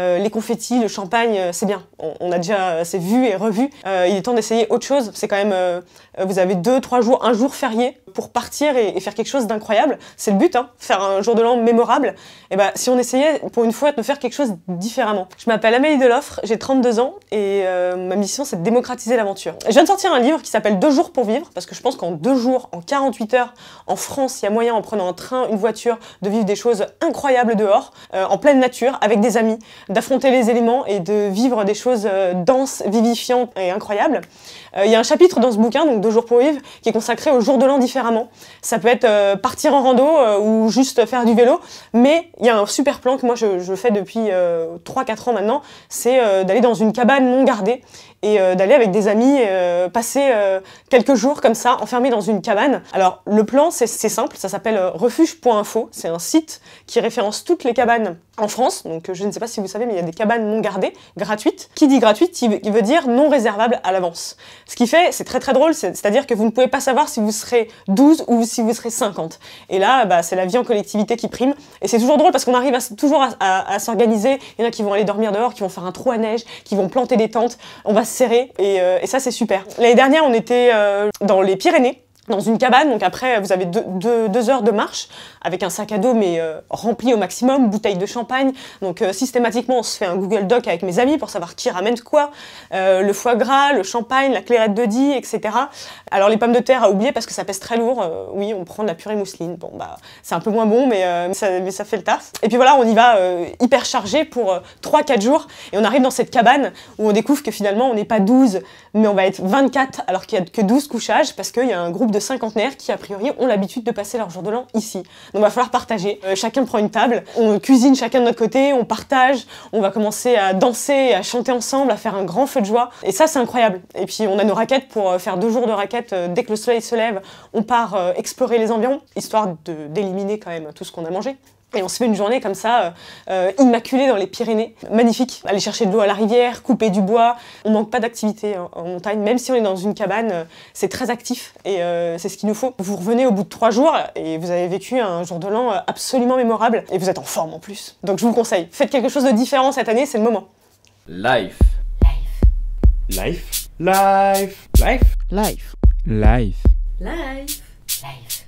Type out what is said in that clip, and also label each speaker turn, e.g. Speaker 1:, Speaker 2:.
Speaker 1: Euh, les confettis, le champagne, euh, c'est bien. On, a déjà euh, c'est vu et revu. il est temps d'essayer autre chose. C'est quand même, vous avez deux, trois jours, un jour férié pour partir et, faire quelque chose d'incroyable. C'est le but, hein, faire un jour de l'an mémorable. Et eh ben bah, si on essayait pour une fois de faire quelque chose différemment. Je m'appelle Amélie Deloffre, j'ai 32 ans et euh, ma mission c'est de démocratiser l'aventure. Je viens de sortir un livre qui s'appelle Deux jours pour vivre parce que je pense qu'en deux jours, en 48 heures, en France, il y a moyen en prenant un train, une voiture, de vivre des choses incroyables dehors, euh, en pleine nature, avec des amis, d'affronter les éléments et de vivre des choses euh, denses, vivifiantes et incroyables. Il y a un chapitre dans ce bouquin, donc Deux jours pour vivre, qui est consacré au jour de l'an différent ça peut être euh, partir en rando euh, ou juste faire du vélo, mais il y a un super plan que moi je, fais depuis 3-4 euh, ans maintenant, c'est d'aller dans une cabane non gardée et d'aller avec des amis passer quelques jours comme ça, enfermés dans une cabane. Alors le plan, c'est simple, ça s'appelle refuge.info, c'est un site qui référence toutes les cabanes en France, donc je ne sais pas si vous savez, mais il y a des cabanes non gardées, gratuites. Qui dit gratuite, qui veut dire non réservable à l'avance. Ce qui fait, c'est très très drôle, c'est-à-dire que vous ne pouvez pas savoir si vous serez 12 ou si vous serez 50. Et là, bah, c'est la vie en collectivité qui prime. Et c'est toujours drôle parce qu'on arrive toujours à, s'organiser. Il y en a qui vont aller dormir dehors, qui vont faire un trou à neige, qui vont planter des tentes. On va se serrer et, euh, ça, c'est super. L'année dernière, on était euh, dans les Pyrénées dans une cabane. Donc après, vous avez deux, heures de marche avec un sac à dos, mais euh, rempli au maximum, bouteille de champagne. Donc euh, systématiquement, on se fait un Google Doc avec mes amis pour savoir qui ramène quoi. Euh, le foie gras, le champagne, la clairette de Die, etc. Alors les pommes de terre à oublier parce que ça pèse très lourd. oui, on prend de la purée mousseline. Bon, bah, c'est un peu moins bon, mais, ça, fait le taf. Et puis voilà, on y va hyper chargé pour 3-4 jours. Et on arrive dans cette cabane où on découvre que finalement, on n'est pas 12, mais on va être 24 alors qu'il n'y a que 12 couchages parce qu'il y a un groupe de cinquantenaires qui, a priori, ont l'habitude de passer leur jour de l'an ici. Donc, va falloir partager. Euh, chacun prend une table, on cuisine chacun de notre côté, on partage, on va commencer à danser, à chanter ensemble, à faire un grand feu de joie. Et ça, c'est incroyable. Et puis, on a nos raquettes pour euh, faire deux jours de raquettes. Euh, dès que le soleil se lève, on part explorer les environs, histoire d'éliminer quand même tout ce qu'on a mangé. Et on se fait une journée comme ça, euh, euh, immaculée dans les Pyrénées. Magnifique. Aller chercher de l'eau à la rivière, couper du bois. On manque pas d'activité en montagne. Même si on est dans une cabane, euh, c'est très actif et c'est ce qu'il nous faut. Vous revenez au bout de trois jours et vous avez vécu un jour de l'an absolument mémorable. Et vous êtes en forme en plus. Donc je vous conseille. Faites quelque chose de différent cette année, c'est le moment. Life. Life. Life. Life. Life. Life. Life. Life. Life.